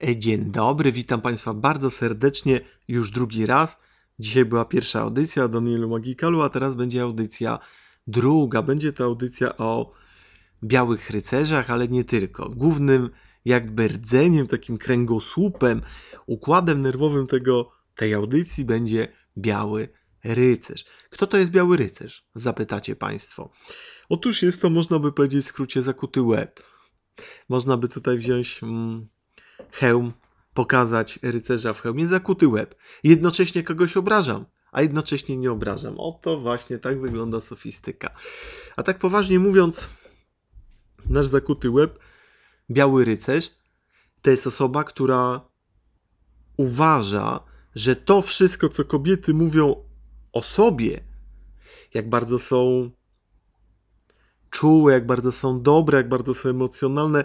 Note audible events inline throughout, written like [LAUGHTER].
E, dzień dobry, witam Państwa bardzo serdecznie już drugi raz. Dzisiaj była pierwsza audycja o Danielu Magikalu, a teraz będzie audycja druga. Będzie to audycja o białych rycerzach, ale nie tylko. Głównym jakby rdzeniem, takim kręgosłupem, układem nerwowym tego, tej audycji będzie biały rycerz. Kto to jest biały rycerz? Zapytacie Państwo. Otóż jest to, można by powiedzieć w skrócie, zakuty łeb. Można by tutaj wziąć... Mm, hełm, pokazać rycerza w hełmie, zakuty łeb. Jednocześnie kogoś obrażam, a jednocześnie nie obrażam. Oto właśnie tak wygląda sofistyka. A tak poważnie mówiąc, nasz zakuty łeb, biały rycerz, to jest osoba, która uważa, że to wszystko, co kobiety mówią o sobie, jak bardzo są czułe, jak bardzo są dobre, jak bardzo są emocjonalne,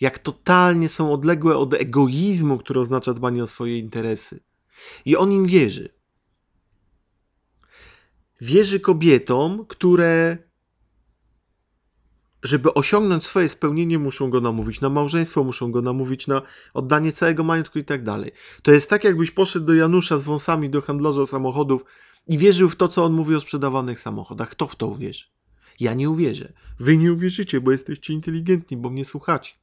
jak totalnie są odległe od egoizmu, który oznacza dbanie o swoje interesy. I on im wierzy. Wierzy kobietom, które, żeby osiągnąć swoje spełnienie, muszą go namówić na małżeństwo, muszą go namówić na oddanie całego majątku i tak dalej. To jest tak, jakbyś poszedł do Janusza z wąsami, do handlarza samochodów i wierzył w to, co on mówi o sprzedawanych samochodach. Kto w to uwierzy? Ja nie uwierzę. Wy nie uwierzycie, bo jesteście inteligentni, bo mnie słuchacie.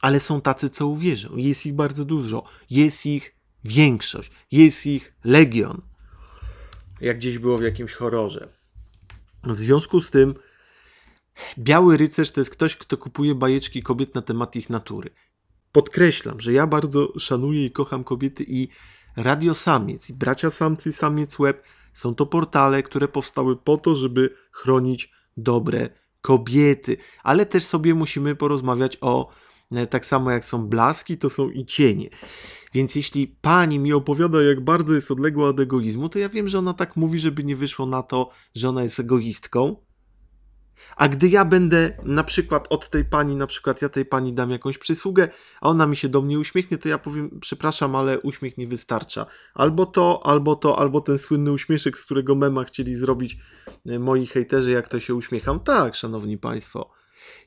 Ale są tacy, co uwierzą. Jest ich bardzo dużo. Jest ich większość. Jest ich legion. Jak gdzieś było w jakimś horrorze. W związku z tym, biały rycerz to jest ktoś, kto kupuje bajeczki kobiet na temat ich natury. Podkreślam, że ja bardzo szanuję i kocham kobiety i radio samiec i bracia samcy samiec łeb są to portale, które powstały po to, żeby chronić dobre kobiety. Ale też sobie musimy porozmawiać o e, tak samo jak są blaski, to są i cienie. Więc jeśli pani mi opowiada, jak bardzo jest odległa od egoizmu, to ja wiem, że ona tak mówi, żeby nie wyszło na to, że ona jest egoistką, a gdy ja będę na przykład od tej pani, na przykład ja tej pani dam jakąś przysługę, a ona mi się do mnie uśmiechnie, to ja powiem, przepraszam, ale uśmiech nie wystarcza. Albo to, albo to, albo ten słynny uśmieszek, z którego mema chcieli zrobić e, moi hejterzy, jak to się uśmiecham. Tak, szanowni państwo,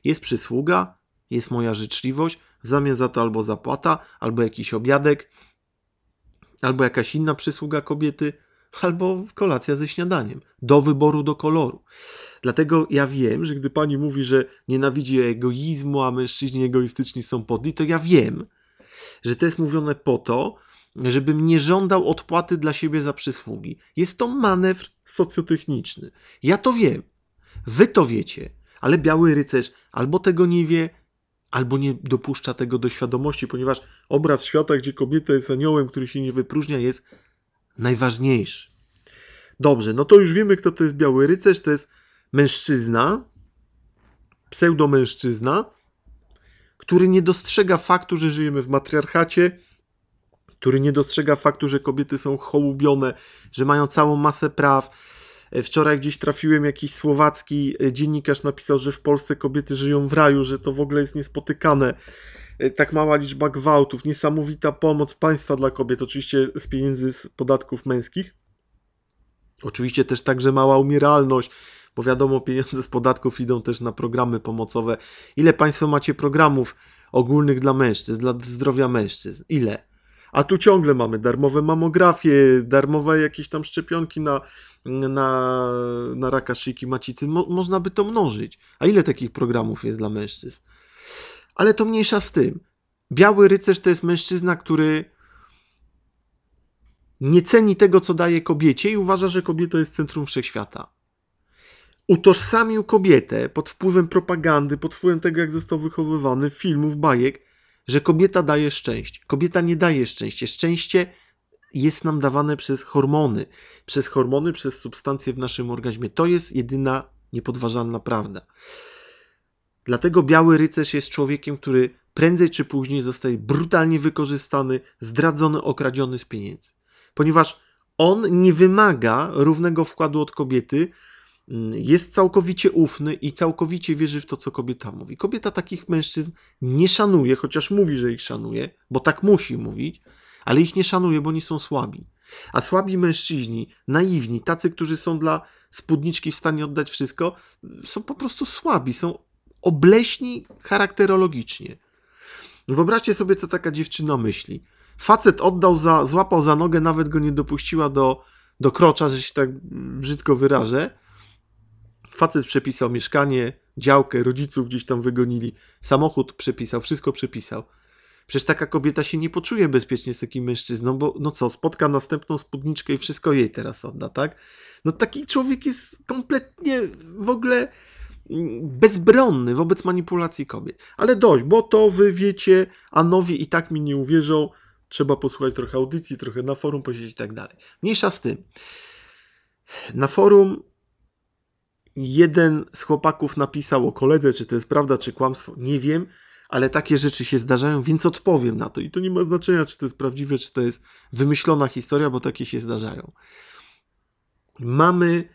jest przysługa, jest moja życzliwość, w zamian za to albo zapłata, albo jakiś obiadek, albo jakaś inna przysługa kobiety – albo kolacja ze śniadaniem, do wyboru, do koloru. Dlatego ja wiem, że gdy pani mówi, że nienawidzi egoizmu, a mężczyźni egoistyczni są podli, to ja wiem, że to jest mówione po to, żebym nie żądał odpłaty dla siebie za przysługi. Jest to manewr socjotechniczny. Ja to wiem, wy to wiecie, ale biały rycerz albo tego nie wie, albo nie dopuszcza tego do świadomości, ponieważ obraz świata, gdzie kobieta jest aniołem, który się nie wypróżnia, jest najważniejszy. Dobrze, no to już wiemy, kto to jest biały rycerz. To jest mężczyzna, pseudomężczyzna, który nie dostrzega faktu, że żyjemy w matriarchacie, który nie dostrzega faktu, że kobiety są hołubione, że mają całą masę praw. E, wczoraj gdzieś trafiłem, jakiś słowacki e, dziennikarz napisał, że w Polsce kobiety żyją w raju, że to w ogóle jest niespotykane. E, tak mała liczba gwałtów, niesamowita pomoc państwa dla kobiet, oczywiście z pieniędzy z podatków męskich. Oczywiście też także mała umieralność, bo wiadomo, pieniądze z podatków idą też na programy pomocowe. Ile państwo macie programów ogólnych dla mężczyzn, dla zdrowia mężczyzn? Ile? A tu ciągle mamy darmowe mamografie, darmowe jakieś tam szczepionki na, na, na raka szyjki macicy. Mo, można by to mnożyć. A ile takich programów jest dla mężczyzn? ale to mniejsza z tym. Biały rycerz to jest mężczyzna, który nie ceni tego, co daje kobiecie i uważa, że kobieta jest centrum wszechświata. Utożsamił kobietę pod wpływem propagandy, pod wpływem tego, jak został wychowywany, filmów, bajek, że kobieta daje szczęście. Kobieta nie daje szczęście. Szczęście jest nam dawane przez hormony, przez hormony, przez substancje w naszym organizmie. To jest jedyna niepodważalna prawda. Dlatego Biały Rycerz jest człowiekiem, który prędzej czy później zostaje brutalnie wykorzystany, zdradzony, okradziony z pieniędzy. Ponieważ on nie wymaga równego wkładu od kobiety, mm, jest całkowicie ufny i całkowicie wierzy w to, co kobieta mówi. Kobieta takich mężczyzn nie szanuje, chociaż mówi, że ich szanuje, bo tak musi mówić, ale ich nie szanuje, bo nie są słabi. A słabi mężczyźni, naiwni, tacy, którzy są dla spódniczki w stanie oddać wszystko, są po prostu słabi, są obleśni charakterologicznie. Wyobraźcie sobie, co taka dziewczyna myśli. Facet oddał za, złapał za nogę, nawet go nie dopuściła do, do krocza, że się tak brzydko wyrażę. Facet przepisał mieszkanie, działkę, rodziców gdzieś tam wygonili, samochód przepisał, wszystko przepisał. Przecież taka kobieta się nie poczuje bezpiecznie z takim mężczyzną, bo no co, spotka następną spódniczkę i wszystko jej teraz odda, tak? No taki człowiek jest kompletnie w ogóle bezbronny wobec manipulacji kobiet. Ale dość, bo to wy wiecie, a nowi i tak mi nie uwierzą. Trzeba posłuchać trochę audycji, trochę na forum posiedzieć i tak dalej. Mniejsza z tym. Na forum jeden z chłopaków napisał o koledze, czy to jest prawda, czy kłamstwo, nie wiem, ale takie rzeczy się zdarzają, więc odpowiem na to. I to nie ma znaczenia, czy to jest prawdziwe, czy to jest wymyślona historia, bo takie się zdarzają. Mamy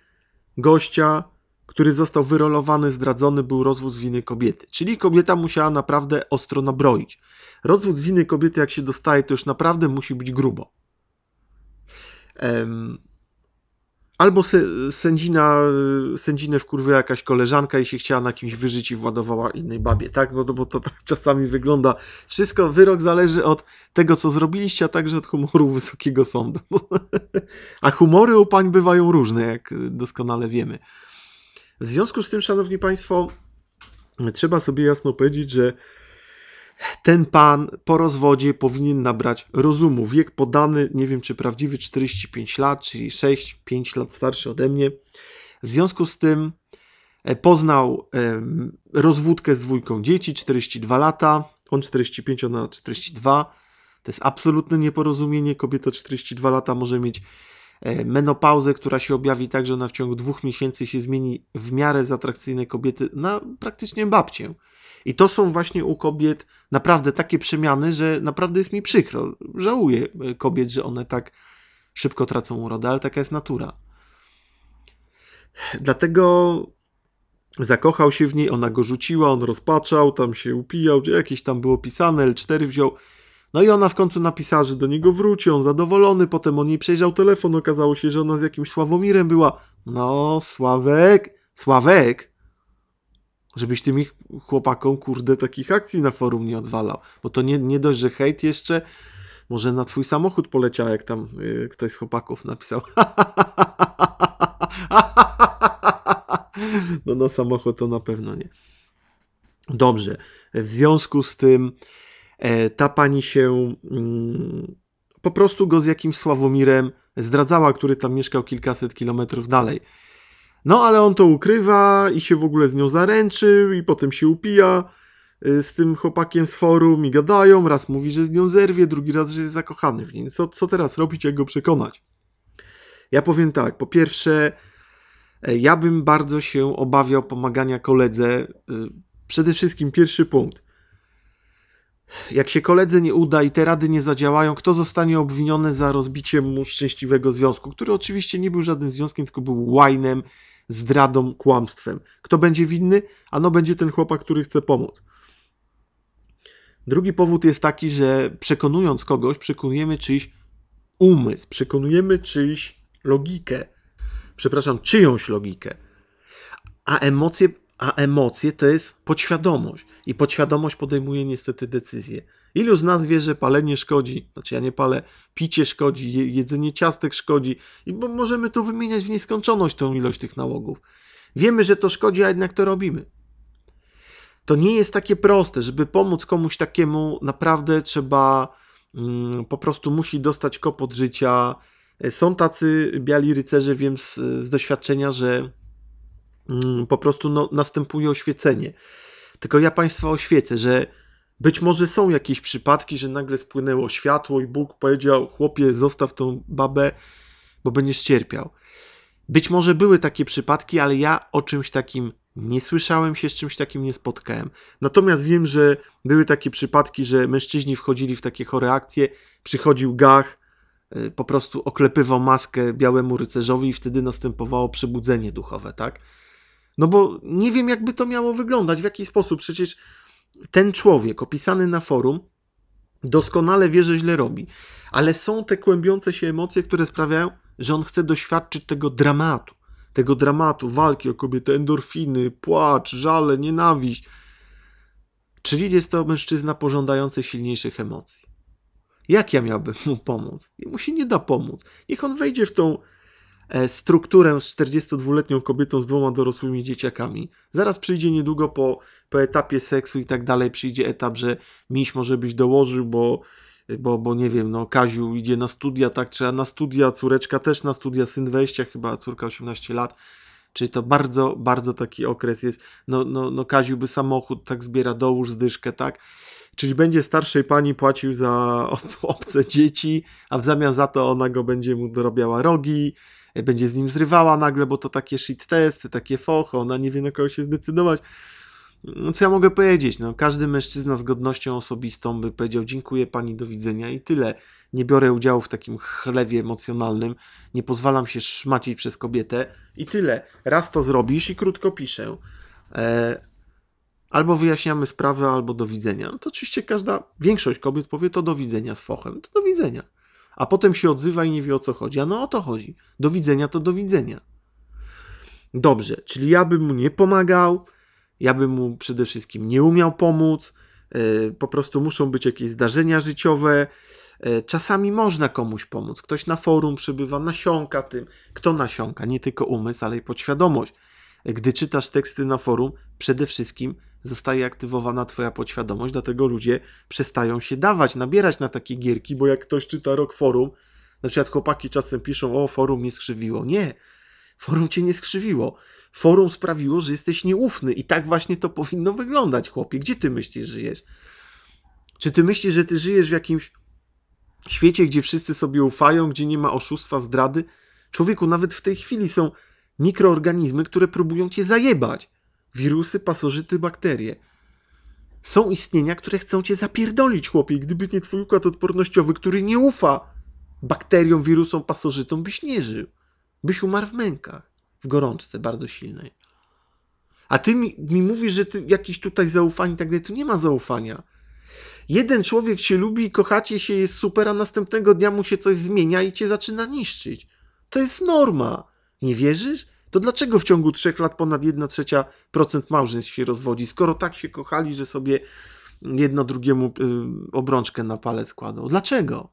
gościa, który został wyrolowany, zdradzony, był rozwód z winy kobiety. Czyli kobieta musiała naprawdę ostro nabroić. Rozwód z winy kobiety, jak się dostaje, to już naprawdę musi być grubo. albo sędzina, y, sędzinę wkurwiła jakaś koleżanka i się chciała na kimś wyżyć i władowała innej babie, tak? No to, bo to tak czasami wygląda. Wszystko, wyrok zależy od tego, co zrobiliście, a także od humoru wysokiego sądu. [LAUGHS] a humory u pań bywają różne, jak doskonale wiemy. W związku z tym, szanowni państwo, trzeba sobie jasno powiedzieć, że ten pan po rozwodzie powinien nabrać rozumu. Wiek podany, nie wiem czy prawdziwy, 45 lat, czyli 6-5 lat starszy ode mnie. W związku z tym e, poznał rozwódkę z dwójką dzieci, 42 lata, on 45, ona 42. To jest absolutne nieporozumienie. Kobieta 42 lata może mieć E, menopauzę, która się objawi tak, że ona w ciągu dwóch miesięcy się zmieni w miarę z atrakcyjnej kobiety na praktycznie babcię. I to są właśnie u kobiet naprawdę takie przemiany, że naprawdę jest mi przykro. Żałuję e, kobiet, że one tak szybko tracą urodę, ale taka jest natura. Dlatego zakochał się w niej, ona go rzuciła, on rozpaczał, tam się upijał, jakieś tam było pisane, L4 wziął. No i ona w końcu napisała, że do niego wróci, on zadowolony, potem on jej przejrzał telefon, okazało się, że ona z jakimś Sławomirem była. No, Sławek, Sławek, żebyś tym ich chłopakom, kurde, takich akcji na forum nie odwalał, bo to nie, nie dość, że hejt jeszcze, może na twój samochód poleciał, jak tam yy, ktoś z chłopaków napisał. [LAUGHS] no na no, samochód to na pewno nie. Dobrze, w związku z tym... E, ta pani się mm, po prostu go z jakimś Sławomirem zdradzała, który tam mieszkał kilkaset kilometrów dalej. No ale on to ukrywa i się w ogóle z nią zaręczył i potem się upija y, z tym chłopakiem z forum i gadają. Raz mówi, że z nią zerwie, drugi raz, że jest zakochany w niej. Co, co teraz robić, jak go przekonać? Ja powiem tak, po pierwsze, e, ja bym bardzo się obawiał pomagania koledze. Y, przede wszystkim pierwszy punkt. Jak się koledze nie uda i te rady nie zadziałają, kto zostanie obwiniony za rozbicie mu szczęśliwego związku, który oczywiście nie był żadnym związkiem, tylko był łajnem, zdradą, kłamstwem. Kto będzie winny? Ano będzie ten chłopak, który chce pomóc. Drugi powód jest taki, że przekonując kogoś, przekonujemy czyjś umysł, przekonujemy czyjś logikę, przepraszam, czyjąś logikę, a emocje a emocje to jest podświadomość. I podświadomość podejmuje niestety decyzje. Ilu z nas wie, że palenie szkodzi? Znaczy ja nie palę, picie szkodzi, jedzenie ciastek szkodzi. I bo możemy tu wymieniać w nieskończoność tą ilość tych nałogów. Wiemy, że to szkodzi, a jednak to robimy. To nie jest takie proste, żeby pomóc komuś takiemu, naprawdę trzeba mm, po prostu musi dostać kopot życia. E, są tacy biali rycerze, wiem z, z doświadczenia, że Mm, po prostu no, następuje oświecenie. Tylko ja Państwa oświecę, że być może są jakieś przypadki, że nagle spłynęło światło i Bóg powiedział: Chłopie, zostaw tą babę, bo będziesz cierpiał. Być może były takie przypadki, ale ja o czymś takim nie słyszałem się, z czymś takim nie spotkałem. Natomiast wiem, że były takie przypadki, że mężczyźni wchodzili w takie chore akcje, przychodził gach, y, po prostu oklepywał maskę białemu rycerzowi i wtedy następowało przebudzenie duchowe, tak? No bo nie wiem, jakby to miało wyglądać, w jaki sposób. Przecież ten człowiek opisany na forum doskonale wie, że źle robi, ale są te kłębiące się emocje, które sprawiają, że on chce doświadczyć tego dramatu, tego dramatu, walki o kobietę, endorfiny, płacz, żale, nienawiść. Czyli jest to mężczyzna pożądający silniejszych emocji. Jak ja miałbym mu pomóc? Mu się nie da pomóc. Niech on wejdzie w tą E, strukturę z 42-letnią kobietą z dwoma dorosłymi dzieciakami. Zaraz przyjdzie niedługo po, po etapie seksu i tak dalej, przyjdzie etap, że miś może byś dołożył, bo, bo, bo nie wiem, no Kaziu idzie na studia, tak trzeba na studia, córeczka też na studia, syn wejścia, chyba, córka 18 lat. Czyli to bardzo, bardzo taki okres jest. No, no, no Kaziu by samochód tak zbiera, dołóż zdyszkę, tak? Czyli będzie starszej pani płacił za [LAUGHS] obce dzieci, a w zamian za to ona go będzie mu dorabiała rogi, będzie z nim zrywała nagle, bo to takie shit testy, takie focho, ona nie wie na kogo się zdecydować. No, co ja mogę powiedzieć? No, każdy mężczyzna z godnością osobistą by powiedział dziękuję pani, do widzenia i tyle. Nie biorę udziału w takim chlewie emocjonalnym, nie pozwalam się szmacić przez kobietę i tyle. Raz to zrobisz i krótko piszę. E, albo wyjaśniamy sprawę, albo do widzenia. No to oczywiście każda, większość kobiet powie to do widzenia z fochem. To do widzenia a potem się odzywa i nie wie o co chodzi. A no o to chodzi. Do widzenia to do widzenia. Dobrze, czyli ja bym mu nie pomagał, ja bym mu przede wszystkim nie umiał pomóc, e, po prostu muszą być jakieś zdarzenia życiowe. E, czasami można komuś pomóc. Ktoś na forum przybywa, nasiąka tym. Kto nasiąka? Nie tylko umysł, ale i podświadomość. E, gdy czytasz teksty na forum, przede wszystkim zostaje aktywowana twoja podświadomość, dlatego ludzie przestają się dawać, nabierać na takie gierki, bo jak ktoś czyta rok forum, na przykład chłopaki czasem piszą, o forum mnie skrzywiło. Nie, forum cię nie skrzywiło. Forum sprawiło, że jesteś nieufny i tak właśnie to powinno wyglądać, chłopie. Gdzie ty myślisz, żyjesz? Czy ty myślisz, że ty żyjesz w jakimś świecie, gdzie wszyscy sobie ufają, gdzie nie ma oszustwa, zdrady? Człowieku, nawet w tej chwili są mikroorganizmy, które próbują cię zajebać wirusy, pasożyty, bakterie. Są istnienia, które chcą cię zapierdolić, chłopie. Gdyby nie twój układ odpornościowy, który nie ufa bakteriom, wirusom, pasożytom, byś nie żył. Byś umarł w mękach, w gorączce bardzo silnej. A ty mi, mi mówisz, że ty jakiś tutaj zaufanie i tak dalej. Tu nie ma zaufania. Jeden człowiek się lubi, kochacie się, jest super, a następnego dnia mu się coś zmienia i cię zaczyna niszczyć. To jest norma. Nie wierzysz? to dlaczego w ciągu trzech lat ponad 1 trzecia procent małżeństw się rozwodzi, skoro tak się kochali, że sobie jedno drugiemu y, obrączkę na palec kładą? Dlaczego?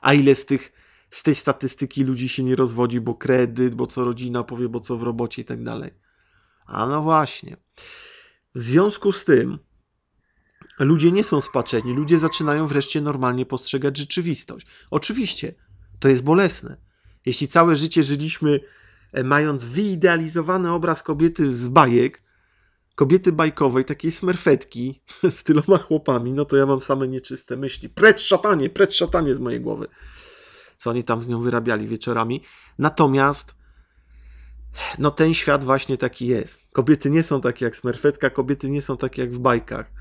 A ile z tych z tej statystyki ludzi się nie rozwodzi, bo kredyt, bo co rodzina powie, bo co w robocie i tak dalej. A no właśnie. W związku z tym ludzie nie są spaczeni, ludzie zaczynają wreszcie normalnie postrzegać rzeczywistość. Oczywiście, to jest bolesne. Jeśli całe życie żyliśmy E, mając wyidealizowany obraz kobiety z bajek, kobiety bajkowej, takiej smerfetki [LAUGHS] z tyloma chłopami, no to ja mam same nieczyste myśli. Precz szatanie, precz szatanie z mojej głowy. Co oni tam z nią wyrabiali wieczorami. Natomiast no ten świat właśnie taki jest. Kobiety nie są takie jak smerfetka, kobiety nie są takie jak w bajkach.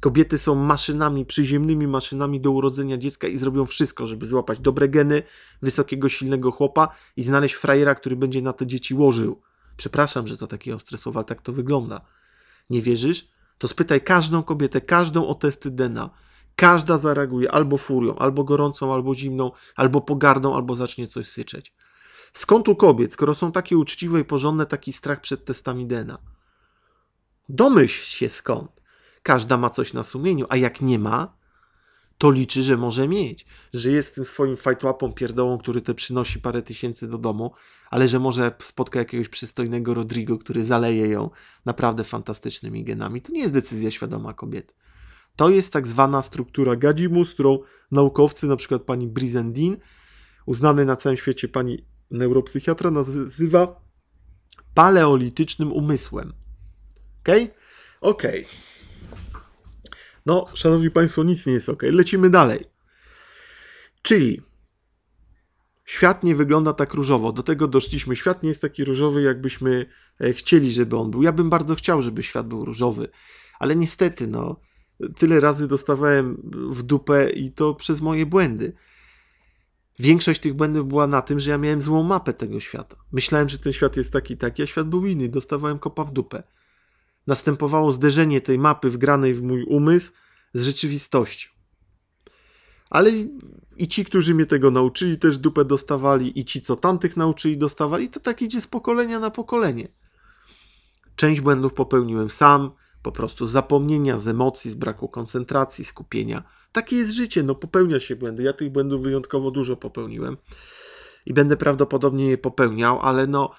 Kobiety są maszynami, przyziemnymi maszynami do urodzenia dziecka i zrobią wszystko, żeby złapać dobre geny, wysokiego, silnego chłopa i znaleźć frajera, który będzie na te dzieci łożył. Przepraszam, że to takie ostre słowa, ale tak to wygląda. Nie wierzysz? To spytaj każdą kobietę, każdą o testy DNA. Każda zareaguje albo furią, albo gorącą, albo zimną, albo pogardą, albo zacznie coś syczeć. Skąd u kobiet, skoro są takie uczciwe i porządne, taki strach przed testami DNA? Domyśl się skąd. Każda ma coś na sumieniu, a jak nie ma, to liczy, że może mieć. Że jest tym swoim fajtłapą pierdołą, który te przynosi parę tysięcy do domu, ale że może spotka jakiegoś przystojnego Rodrigo, który zaleje ją naprawdę fantastycznymi genami. To nie jest decyzja świadoma kobiet. To jest tak zwana struktura gadzimu, którą naukowcy, na przykład pani Brizendin, uznany na całym świecie pani neuropsychiatra, nazywa paleolitycznym umysłem. Okej? Okay? Okej. Okay. No, szanowni państwo, nic nie jest ok. Lecimy dalej. Czyli świat nie wygląda tak różowo. Do tego doszliśmy. Świat nie jest taki różowy, jakbyśmy e, chcieli, żeby on był. Ja bym bardzo chciał, żeby świat był różowy, ale niestety, no, tyle razy dostawałem w dupę i to przez moje błędy. Większość tych błędów była na tym, że ja miałem złą mapę tego świata. Myślałem, że ten świat jest taki, taki, a świat był inny. Dostawałem kopa w dupę następowało zderzenie tej mapy wgranej w mój umysł z rzeczywistością. Ale i ci, którzy mnie tego nauczyli, też dupę dostawali, i ci, co tamtych nauczyli, dostawali, to tak idzie z pokolenia na pokolenie. Część błędów popełniłem sam, po prostu z zapomnienia, z emocji, z braku koncentracji, skupienia. Takie jest życie, no popełnia się błędy. Ja tych błędów wyjątkowo dużo popełniłem i będę prawdopodobnie je popełniał, ale no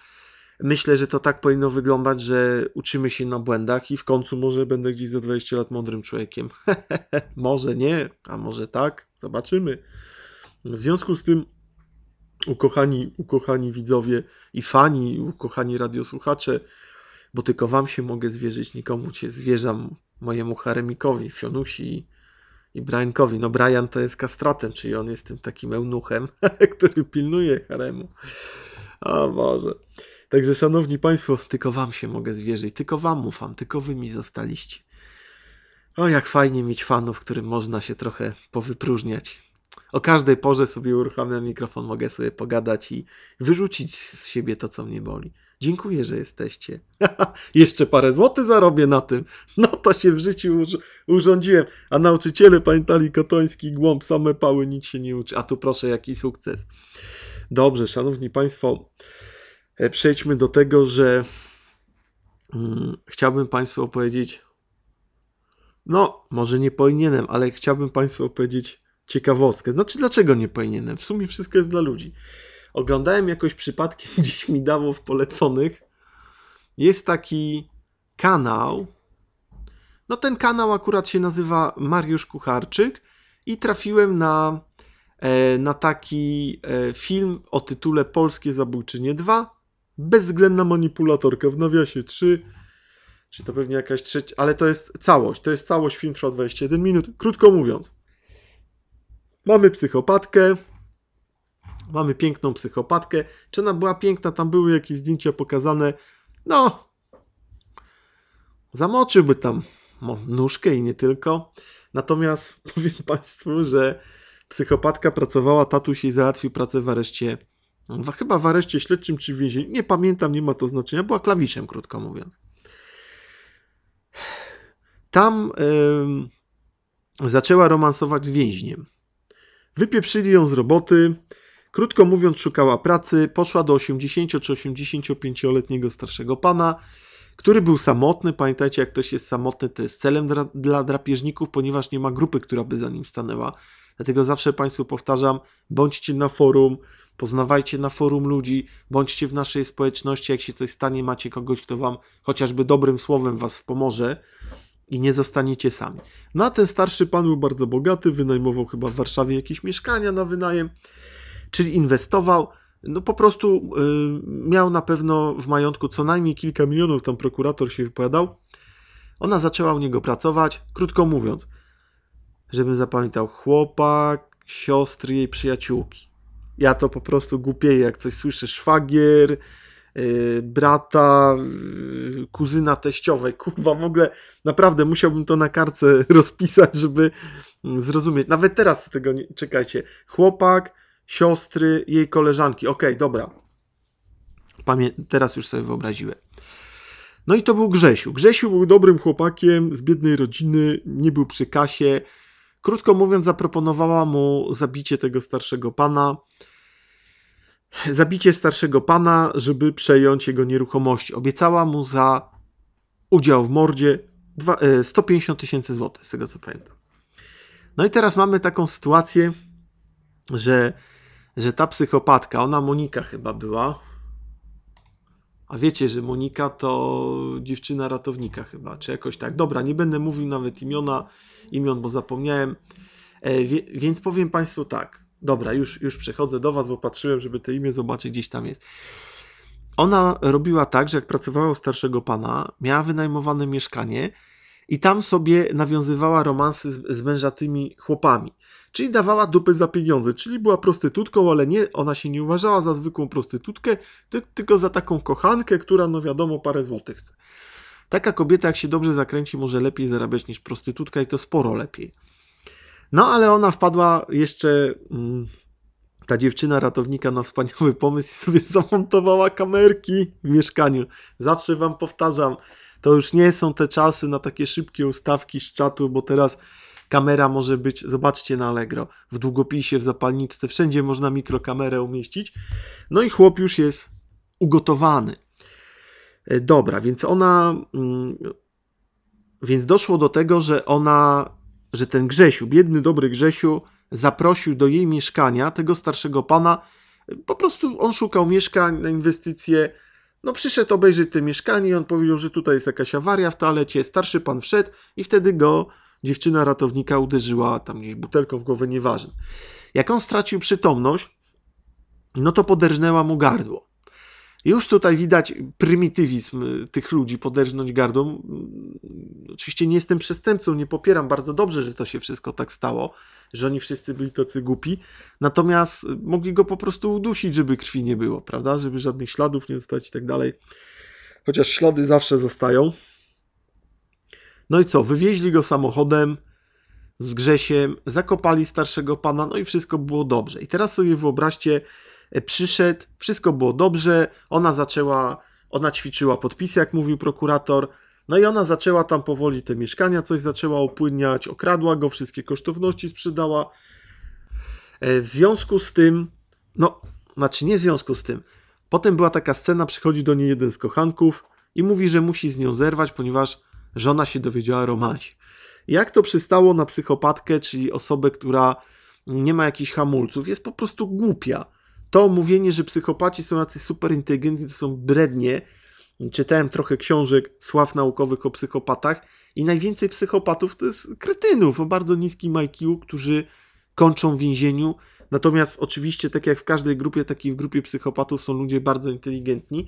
myślę, że to tak powinno wyglądać, że uczymy się na błędach i w końcu może będę gdzieś za 20 lat mądrym człowiekiem. [LAUGHS] może nie, a może tak, zobaczymy. W związku z tym, ukochani, ukochani widzowie i fani, ukochani radiosłuchacze, bo tylko wam się mogę zwierzyć, nikomu cię zwierzam, mojemu haremikowi, Fionusi i Briankowi. No Brian to jest kastratem, czyli on jest tym takim eunuchem, [LAUGHS] który pilnuje haremu. O Boże. Także szanowni Państwo, tylko Wam się mogę zwierzyć, tylko Wam ufam, tylko Wy mi zostaliście. O, jak fajnie mieć fanów, którym można się trochę powypróżniać. O każdej porze sobie uruchamiam mikrofon, mogę sobie pogadać i wyrzucić z siebie to, co mnie boli. Dziękuję, że jesteście. [LAUGHS] Jeszcze parę złotych zarobię na tym. No to się w życiu urządziłem. A nauczyciele pamiętali Kotoński, głąb, same pały, nic się nie uczy. A tu proszę, jaki sukces. Dobrze, szanowni państwo. E, przejdźmy do tego, że mm, chciałbym Państwu opowiedzieć. No, może nie powinienem, ale chciałbym Państwu opowiedzieć ciekawostkę. Znaczy, dlaczego nie powinienem? W sumie wszystko jest dla ludzi. Oglądałem jakoś przypadkiem, [LAUGHS] gdzieś mi dało w poleconych. Jest taki kanał. No, ten kanał akurat się nazywa Mariusz Kucharczyk i trafiłem na e, na taki e, film o tytule Polskie Zabójczynie 2 bezwzględna manipulatorka w nawiasie 3. Czy to pewnie jakaś trzecia, ale to jest całość. To jest całość, film trwa 21 minut. Krótko mówiąc, mamy psychopatkę, mamy piękną psychopatkę. Czy ona była piękna? Tam były jakieś zdjęcia pokazane. No, zamoczyłby tam nóżkę i nie tylko. Natomiast [LAUGHS] powiem Państwu, że psychopatka pracowała, tatuś jej załatwił pracę w areszcie no, chyba w areszcie śledczym czy w więzieniu, nie pamiętam, nie ma to znaczenia, była klawiszem, krótko mówiąc. Tam yy, zaczęła romansować z więźniem. Wypieprzyli ją z roboty, krótko mówiąc szukała pracy, poszła do 80 czy 85-letniego starszego pana, który był samotny. Pamiętajcie, jak ktoś jest samotny, to jest celem dra dla drapieżników, ponieważ nie ma grupy, która by za nim stanęła. Dlatego zawsze Państwu powtarzam, bądźcie na forum, poznawajcie na forum ludzi, bądźcie w naszej społeczności, jak się coś stanie, macie kogoś, kto wam chociażby dobrym słowem was pomoże i nie zostaniecie sami. Na a ten starszy pan był bardzo bogaty, wynajmował chyba w Warszawie jakieś mieszkania na wynajem, czyli inwestował. No po prostu y, miał na pewno w majątku co najmniej kilka milionów, tam prokurator się wypowiadał. Ona zaczęła u niego pracować, krótko mówiąc, żebym zapamiętał, chłopak, siostry jej przyjaciółki. Ja to po prostu głupieję, jak coś słyszę. Szwagier, yy, brata, yy, kuzyna teściowej. [LAUGHS] Kurwa, w ogóle naprawdę musiałbym to na kartce [LAUGHS] rozpisać, żeby mm, zrozumieć. Nawet teraz tego nie... Czekajcie. Chłopak, siostry, jej koleżanki. Okej, okay, dobra. Pamię... Teraz już sobie wyobraziłem. No i to był Grzesiu. Grzesiu był dobrym chłopakiem z biednej rodziny, nie był przy kasie. Krótko mówiąc, zaproponowała mu zabicie tego starszego pana zabicie starszego pana, żeby przejąć jego nieruchomości. Obiecała mu za udział w mordzie 150 e, tysięcy złotych, z tego co pamiętam. No i teraz mamy taką sytuację, że, że ta psychopatka, ona Monika chyba była. A wiecie, że Monika to dziewczyna ratownika chyba, czy jakoś tak. Dobra, nie będę mówił nawet imiona, imion, bo zapomniałem. E, wie, więc powiem Państwu tak. Dobra, już, już przechodzę do Was, bo patrzyłem, żeby te imię zobaczyć, gdzieś tam jest. Ona robiła tak, że jak pracowała u starszego pana, miała wynajmowane mieszkanie i tam sobie nawiązywała romansy z, z mężatymi chłopami. Czyli dawała dupy za pieniądze, czyli była prostytutką, ale nie, ona się nie uważała za zwykłą prostytutkę, ty, tylko za taką kochankę, która, no wiadomo, parę złotych chce. Taka kobieta, jak się dobrze zakręci, może lepiej zarabiać niż prostytutka i to sporo lepiej. No ale ona wpadła jeszcze. Mm, ta dziewczyna ratownika na wspaniały pomysł i sobie [LAUGHS] zamontowała kamerki w mieszkaniu. Zawsze wam powtarzam, to już nie są te czasy na takie szybkie ustawki z czatu, bo teraz kamera może być, zobaczcie na Allegro, w długopisie, w zapalniczce, wszędzie można mikrokamerę umieścić. No i chłop już jest ugotowany. E, dobra, więc ona. Mm, więc doszło do tego, że ona że ten Grzesiu, biedny, dobry Grzesiu, zaprosił do jej mieszkania tego starszego pana. Po prostu on szukał mieszkań na inwestycje. No przyszedł obejrzeć te mieszkanie i on powiedział, że tutaj jest jakaś awaria w toalecie. Starszy pan wszedł i wtedy go dziewczyna ratownika uderzyła tam gdzieś butelką w głowę, nieważne. Jak on stracił przytomność, no to poderżnęła mu gardło. Już tutaj widać prymitywizm y, tych ludzi, poderżnąć gardłem. Mm, oczywiście nie jestem przestępcą, nie popieram bardzo dobrze, że to się wszystko tak stało, że oni wszyscy byli tacy głupi. Natomiast y, mogli go po prostu udusić, żeby krwi nie było, prawda? Żeby żadnych śladów nie zostać i tak dalej. Chociaż ślady zawsze zostają. No i co? Wywieźli go samochodem z Grzesiem, zakopali starszego pana, no i wszystko było dobrze. I teraz sobie wyobraźcie, przyszedł, wszystko było dobrze, ona zaczęła, ona ćwiczyła podpisy, jak mówił prokurator, no i ona zaczęła tam powoli te mieszkania, coś zaczęła opłynniać, okradła go, wszystkie kosztowności sprzedała. E, w związku z tym, no, znaczy nie w związku z tym, potem była taka scena, przychodzi do niej jeden z kochanków i mówi, że musi z nią zerwać, ponieważ żona się dowiedziała o romansie. Jak to przystało na psychopatkę, czyli osobę, która nie ma jakichś hamulców, jest po prostu głupia to mówienie, że psychopaci są tacy super inteligentni, to są brednie. Czytałem trochę książek, sław naukowych o psychopatach i najwięcej psychopatów to jest kretynów o bardzo niskim IQ, którzy kończą w więzieniu. Natomiast oczywiście, tak jak w każdej grupie, tak i w grupie psychopatów są ludzie bardzo inteligentni,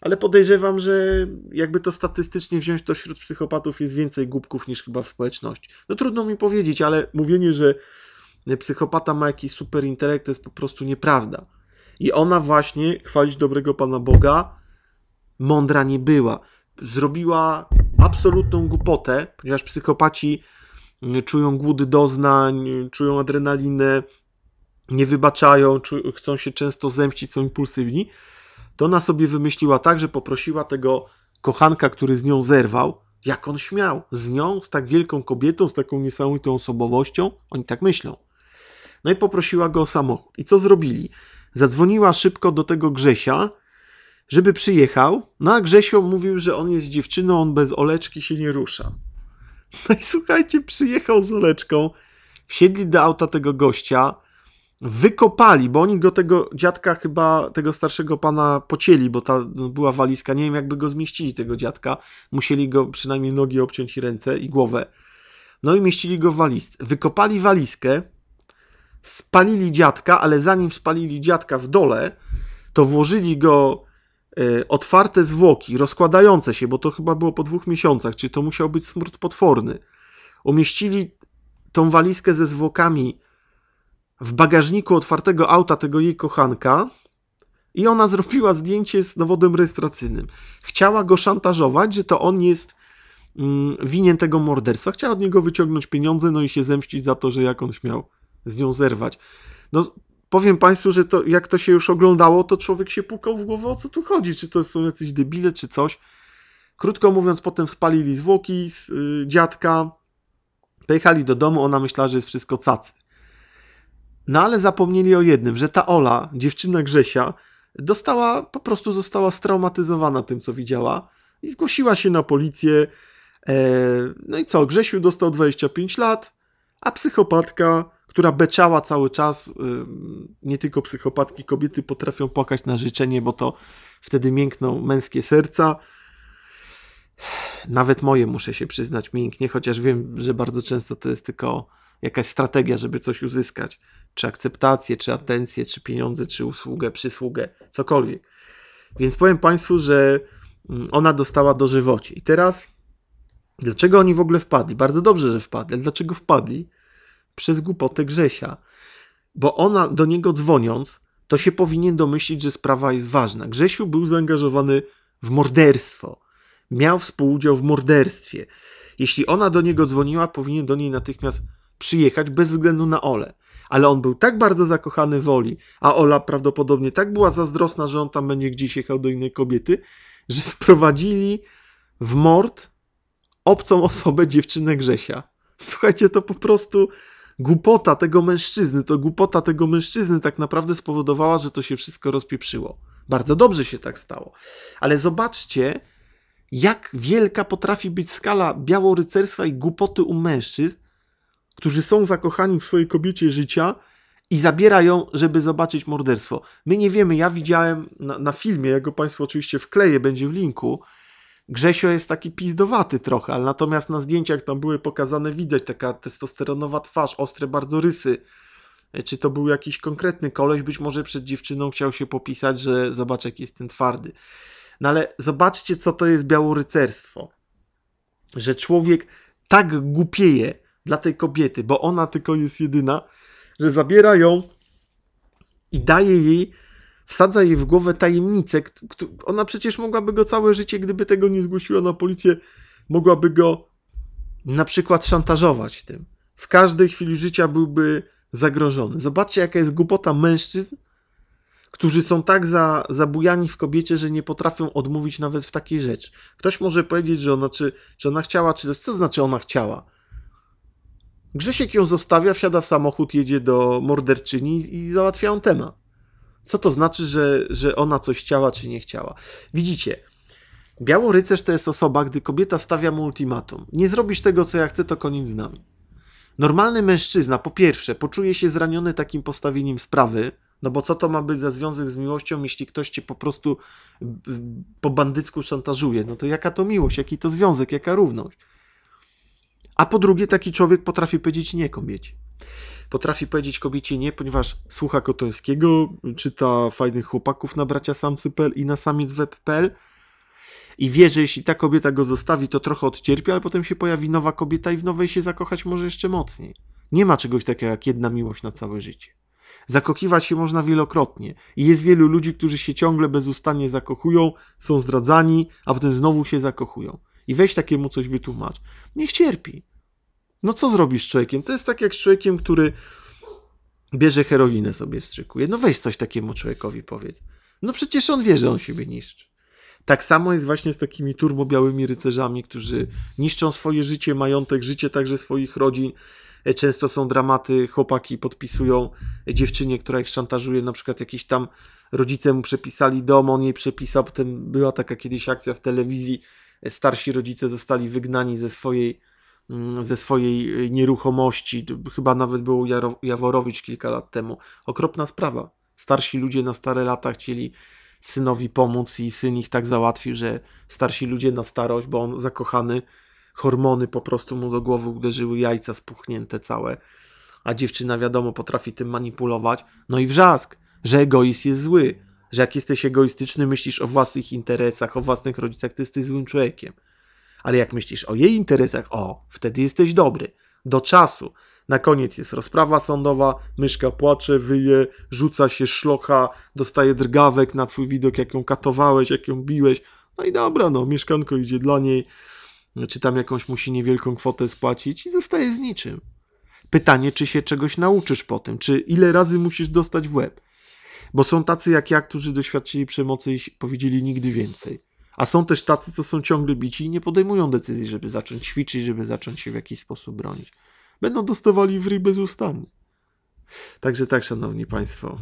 ale podejrzewam, że jakby to statystycznie wziąć, to wśród psychopatów jest więcej głupków niż chyba w społeczności. No trudno mi powiedzieć, ale mówienie, że psychopata ma jakiś super intelekt, to jest po prostu nieprawda. I ona właśnie, chwalić dobrego Pana Boga, mądra nie była. Zrobiła absolutną głupotę, ponieważ psychopaci mm, czują głód doznań, czują adrenalinę, nie wybaczają, chcą się często zemścić, są impulsywni. To ona sobie wymyśliła tak, że poprosiła tego kochanka, który z nią zerwał, jak on śmiał z nią, z tak wielką kobietą, z taką niesamowitą osobowością. Oni tak myślą. No i poprosiła go o samochód. I co zrobili? Zadzwoniła szybko do tego Grzesia, żeby przyjechał, no a Grzesio mówił, że on jest dziewczyną, on bez oleczki się nie rusza. No i słuchajcie, przyjechał z oleczką, wsiedli do auta tego gościa, wykopali, bo oni go tego dziadka chyba, tego starszego pana pocieli, bo ta no, była walizka, nie wiem jakby go zmieścili tego dziadka, musieli go przynajmniej nogi obciąć i ręce i głowę. No i mieścili go w walizce. Wykopali walizkę, spalili dziadka, ale zanim spalili dziadka w dole, to włożyli go y, otwarte zwłoki, rozkładające się, bo to chyba było po dwóch miesiącach, czy to musiał być smród potworny. Umieścili tą walizkę ze zwłokami w bagażniku otwartego auta tego jej kochanka i ona zrobiła zdjęcie z dowodem rejestracyjnym. Chciała go szantażować, że to on jest mm, winien tego morderstwa. Chciała od niego wyciągnąć pieniądze, no i się zemścić za to, że jak on śmiał z nią zerwać. No, powiem Państwu, że to, jak to się już oglądało, to człowiek się pukał w głowę, o co tu chodzi, czy to są jacyś debile, czy coś. Krótko mówiąc, potem spalili zwłoki z yy, dziadka, pojechali do domu, ona myślała, że jest wszystko cacy. No ale zapomnieli o jednym, że ta Ola, dziewczyna Grzesia, dostała, po prostu została straumatyzowana tym, co widziała i zgłosiła się na policję. Eee, no i co, Grzesiu dostał 25 lat, a psychopatka która beczała cały czas. Y, nie tylko psychopatki kobiety potrafią płakać na życzenie, bo to wtedy miękną męskie serca. Nawet moje, muszę się przyznać, mięknie, chociaż wiem, że bardzo często to jest tylko jakaś strategia, żeby coś uzyskać. Czy akceptację, czy atencję, czy pieniądze, czy usługę, przysługę, cokolwiek. Więc powiem Państwu, że mm, ona dostała dożywocie. I teraz, dlaczego oni w ogóle wpadli? Bardzo dobrze, że wpadli. Ale dlaczego wpadli? przez głupotę Grzesia. Bo ona do niego dzwoniąc, to się powinien domyślić, że sprawa jest ważna. Grzesiu był zaangażowany w morderstwo. Miał współudział w morderstwie. Jeśli ona do niego dzwoniła, powinien do niej natychmiast przyjechać bez względu na Ole. Ale on był tak bardzo zakochany w Oli, a Ola prawdopodobnie tak była zazdrosna, że on tam będzie gdzieś jechał do innej kobiety, że wprowadzili w mord obcą osobę dziewczynę Grzesia. Słuchajcie, to po prostu głupota tego mężczyzny, to głupota tego mężczyzny tak naprawdę spowodowała, że to się wszystko rozpieprzyło. Bardzo dobrze się tak stało. Ale zobaczcie, jak wielka potrafi być skala białorycerstwa i głupoty u mężczyzn, którzy są zakochani w swojej kobiecie życia i zabierają, żeby zobaczyć morderstwo. My nie wiemy, ja widziałem na, na filmie, ja go Państwu oczywiście wkleję, będzie w linku, Grzesio jest taki pizdowaty trochę, ale natomiast na zdjęciach tam były pokazane, widać taka testosteronowa twarz, ostre bardzo rysy. E, czy to był jakiś konkretny koleś, być może przed dziewczyną chciał się popisać, że zobacz jaki jest ten twardy. No ale zobaczcie co to jest białorycerstwo. Że człowiek tak głupieje dla tej kobiety, bo ona tylko jest jedyna, że zabiera ją i daje jej wsadza jej w głowę tajemnicę. Ona przecież mogłaby go całe życie, gdyby tego nie zgłosiła na policję, mogłaby go na przykład szantażować tym. W każdej chwili życia byłby zagrożony. Zobaczcie, jaka jest głupota mężczyzn, którzy są tak za, zabujani w kobiecie, że nie potrafią odmówić nawet w takiej rzeczy. Ktoś może powiedzieć, że ona, czy, czy ona chciała, czy też co znaczy ona chciała? Grzesiek ją zostawia, wsiada w samochód, jedzie do morderczyni i załatwiają temat. Co to znaczy, że, że ona coś chciała czy nie chciała? Widzicie, rycerz to jest osoba, gdy kobieta stawia mu ultimatum. Nie zrobisz tego, co ja chcę, to koniec z nami. Normalny mężczyzna, po pierwsze, poczuje się zraniony takim postawieniem sprawy, no bo co to ma być za związek z miłością, jeśli ktoś cię po prostu po bandycku szantażuje? No to jaka to miłość, jaki to związek, jaka równość? A po drugie, taki człowiek potrafi powiedzieć nie kobiecie potrafi powiedzieć kobiecie nie, ponieważ słucha Kotońskiego, czyta fajnych chłopaków na Bracia braciasamcy.pl i na samicweb.pl i wie, że jeśli ta kobieta go zostawi, to trochę odcierpi, ale potem się pojawi nowa kobieta i w nowej się zakochać może jeszcze mocniej. Nie ma czegoś takiego jak jedna miłość na całe życie. Zakokiwać się można wielokrotnie i jest wielu ludzi, którzy się ciągle bezustannie zakochują, są zdradzani, a potem znowu się zakochują. I weź takiemu coś wytłumacz. Niech cierpi. No co zrobisz z człowiekiem? To jest tak jak z człowiekiem, który bierze heroinę sobie wstrzykuje. No weź coś takiemu człowiekowi powiedz. No przecież on wie, że on siebie niszczy. Tak samo jest właśnie z takimi turbobiałymi rycerzami, którzy niszczą swoje życie, majątek, życie także swoich rodzin. E, często są dramaty, chłopaki podpisują e, dziewczynie, która ich szantażuje, na przykład jakiś tam rodzice mu przepisali dom, on jej przepisał, potem była taka kiedyś akcja w telewizji, e, starsi rodzice zostali wygnani ze swojej Mm, ze swojej y, nieruchomości. Chyba nawet był Jaworowicz kilka lat temu. Okropna sprawa. Starsi ludzie na stare lata chcieli synowi pomóc i syn ich tak załatwił, że starsi ludzie na starość, bo on zakochany, hormony po prostu mu do głowy uderzyły, jajca spuchnięte całe, a dziewczyna wiadomo potrafi tym manipulować. No i wrzask, że egoizm jest zły, że jak jesteś egoistyczny, myślisz o własnych interesach, o własnych rodzicach, ty jesteś złym człowiekiem ale jak myślisz o jej interesach, o, wtedy jesteś dobry. Do czasu. Na koniec jest rozprawa sądowa, myszka płacze, wyje, rzuca się szlocha, dostaje drgawek na twój widok, jak ją katowałeś, jak ją biłeś. No i dobra, no, mieszkanko idzie dla niej, czy tam jakąś musi niewielką kwotę spłacić i zostaje z niczym. Pytanie, czy się czegoś nauczysz po tym, czy ile razy musisz dostać w łeb. Bo są tacy jak ja, którzy doświadczyli przemocy i powiedzieli nigdy więcej. A są też tacy, co są ciągle bici i nie podejmują decyzji, żeby zacząć ćwiczyć, żeby zacząć się w jakiś sposób bronić. Będą dostawali w ryj bezustannie. Także tak, szanowni państwo,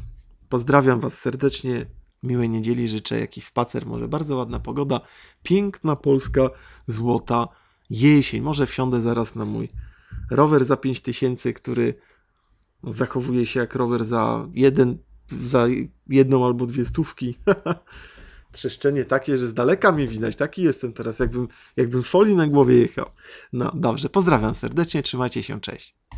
pozdrawiam was serdecznie. Miłej niedzieli życzę, jakiś spacer, może bardzo ładna pogoda, piękna polska złota jesień. Może wsiądę zaraz na mój rower za 5000, który zachowuje się jak rower za jeden, za jedną albo dwie stówki. [LAUGHS] trzeszczenie takie, że z daleka mnie widać. Taki jestem teraz, jakbym, jakbym folii na głowie jechał. No dobrze, pozdrawiam serdecznie, trzymajcie się, cześć.